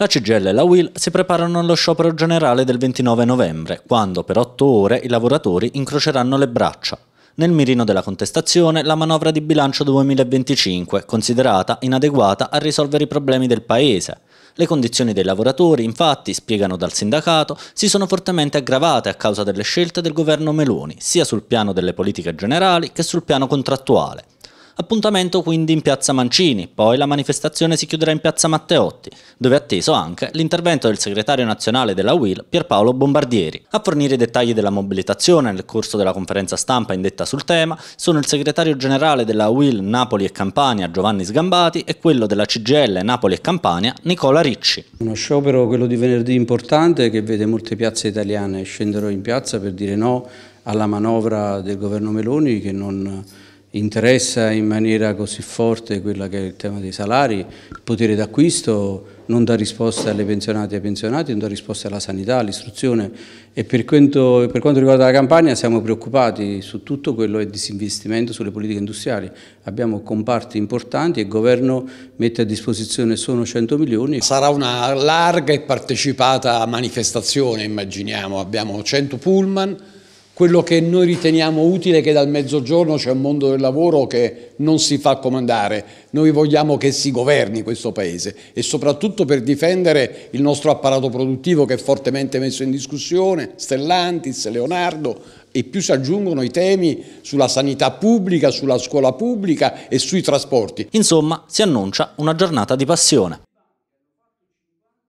La CGL e la WIL si preparano allo sciopero generale del 29 novembre, quando per otto ore i lavoratori incroceranno le braccia. Nel mirino della contestazione la manovra di bilancio 2025, considerata inadeguata a risolvere i problemi del Paese. Le condizioni dei lavoratori, infatti, spiegano dal sindacato, si sono fortemente aggravate a causa delle scelte del governo Meloni, sia sul piano delle politiche generali che sul piano contrattuale. Appuntamento quindi in piazza Mancini, poi la manifestazione si chiuderà in piazza Matteotti, dove è atteso anche l'intervento del segretario nazionale della UIL Pierpaolo Bombardieri. A fornire i dettagli della mobilitazione nel corso della conferenza stampa indetta sul tema sono il segretario generale della UIL Napoli e Campania Giovanni Sgambati e quello della CGL Napoli e Campania Nicola Ricci. Uno sciopero, quello di venerdì importante, che vede molte piazze italiane scenderò in piazza per dire no alla manovra del governo Meloni che non interessa in maniera così forte quella che è il tema dei salari, il potere d'acquisto non dà risposta alle pensionate e ai pensionati, non dà risposta alla sanità, all'istruzione e per quanto, per quanto, riguarda la campagna siamo preoccupati su tutto quello che è disinvestimento sulle politiche industriali. Abbiamo comparti importanti e il governo mette a disposizione solo 100 milioni. Sarà una larga e partecipata manifestazione immaginiamo, abbiamo 100 pullman, quello che noi riteniamo utile è che dal mezzogiorno c'è un mondo del lavoro che non si fa comandare, noi vogliamo che si governi questo paese e soprattutto per difendere il nostro apparato produttivo che è fortemente messo in discussione, Stellantis, Leonardo e più si aggiungono i temi sulla sanità pubblica, sulla scuola pubblica e sui trasporti. Insomma, si annuncia una giornata di passione.